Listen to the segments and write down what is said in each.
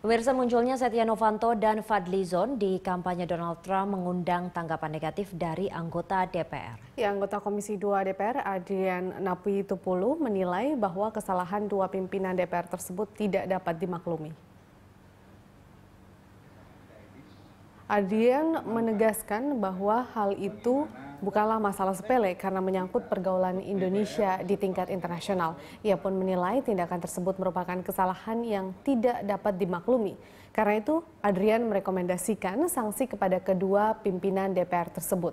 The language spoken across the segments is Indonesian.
Pemirsa munculnya Setia Novanto dan Fadli Zon di kampanye Donald Trump mengundang tanggapan negatif dari anggota DPR. Ya, anggota Komisi 2 DPR Adrian Napi Tupulu menilai bahwa kesalahan dua pimpinan DPR tersebut tidak dapat dimaklumi. Adrian menegaskan bahwa hal itu bukanlah masalah sepele karena menyangkut pergaulan Indonesia di tingkat internasional. Ia pun menilai tindakan tersebut merupakan kesalahan yang tidak dapat dimaklumi. Karena itu, Adrian merekomendasikan sanksi kepada kedua pimpinan DPR tersebut.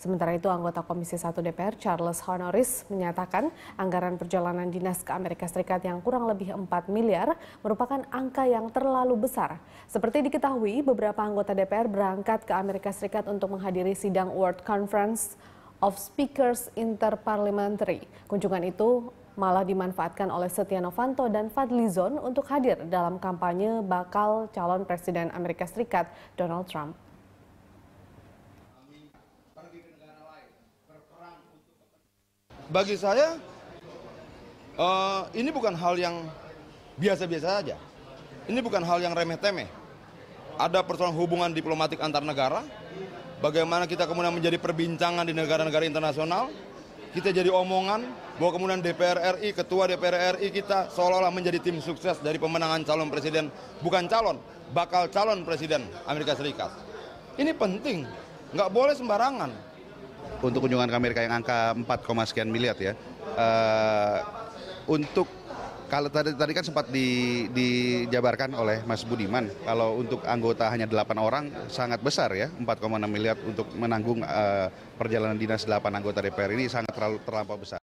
Sementara itu, anggota Komisi 1 DPR Charles Honoris menyatakan anggaran perjalanan dinas ke Amerika Serikat yang kurang lebih 4 miliar merupakan angka yang terlalu besar. Seperti diketahui, beberapa anggota DPR berangkat ke Amerika Serikat untuk menghadiri sidang World Conference of Speakers Interparliamentary. Kunjungan itu malah dimanfaatkan oleh Setia Novanto dan Fadlizon untuk hadir dalam kampanye bakal calon presiden Amerika Serikat Donald Trump. Bagi saya, uh, ini bukan hal yang biasa-biasa saja. Ini bukan hal yang remeh-temeh. Ada persoalan hubungan diplomatik antar negara, bagaimana kita kemudian menjadi perbincangan di negara-negara internasional, kita jadi omongan bahwa kemudian DPR RI, ketua DPR RI kita seolah-olah menjadi tim sukses dari pemenangan calon presiden, bukan calon, bakal calon presiden Amerika Serikat. Ini penting, nggak boleh sembarangan. Untuk kunjungan ke Amerika yang angka 4, sekian miliar ya, uh, untuk kalau tadi, tadi kan sempat di, dijabarkan oleh Mas Budiman, kalau untuk anggota hanya 8 orang sangat besar ya, 4,6 miliar untuk menanggung uh, perjalanan dinas 8 anggota DPR ini sangat terlalu terlampau besar.